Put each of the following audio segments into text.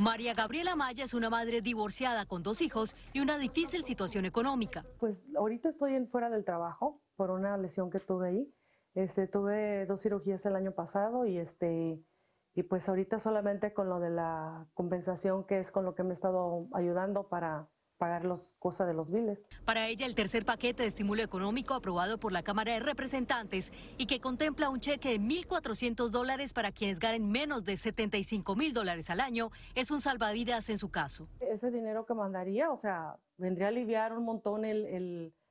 María Gabriela Maya es una madre divorciada con dos hijos y una difícil situación económica. Pues ahorita estoy en fuera del trabajo por una lesión que tuve ahí. Este, tuve dos cirugías el año pasado y este y pues ahorita solamente con lo de la compensación que es con lo que me he estado ayudando para pagar las cosas de los biles. Para ella, el tercer paquete de estímulo económico aprobado por la Cámara de Representantes y que contempla un cheque de 1.400 dólares para quienes ganen menos de 75 mil dólares al año es un salvavidas en su caso. Ese dinero que mandaría, o sea, vendría a aliviar un montón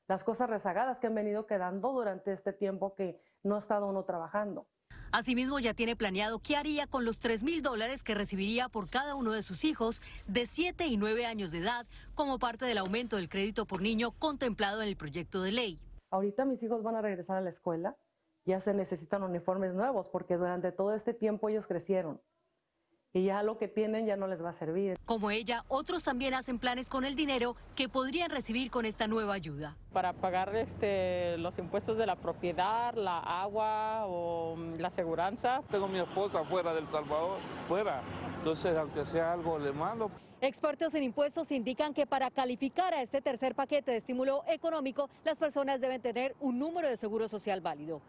las cosas rezagadas que han venido quedando durante este tiempo que no ha estado uno trabajando. Asimismo, ya tiene planeado qué haría con los 3 mil dólares que recibiría por cada uno de sus hijos de 7 y 9 años de edad como parte del aumento del crédito por niño contemplado en el proyecto de ley. Ahorita mis hijos van a regresar a la escuela, ya se necesitan uniformes nuevos porque durante todo este tiempo ellos crecieron y ya lo que tienen ya no les va a servir. Como ella, otros también hacen planes con el dinero que podrían recibir con esta nueva ayuda para pagar este, los impuestos de la propiedad, la agua o mm, la seguridad. Tengo mi esposa fuera del Salvador, fuera. Entonces, aunque sea algo, le mando. Expertos en impuestos indican que para calificar a este tercer paquete de estímulo económico, las personas deben tener un número de seguro social válido.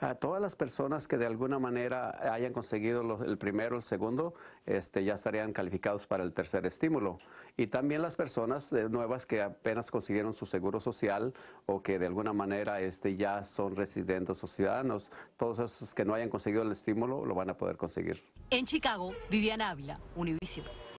A todas las personas que de alguna manera hayan conseguido el primero, el segundo, este, ya estarían calificados para el tercer estímulo. Y también las personas eh, nuevas que apenas consiguieron su seguro social o que de alguna manera este, ya son residentes o ciudadanos. Todos esos que no hayan conseguido el estímulo lo van a poder conseguir. En Chicago, Viviana Ávila, Univision.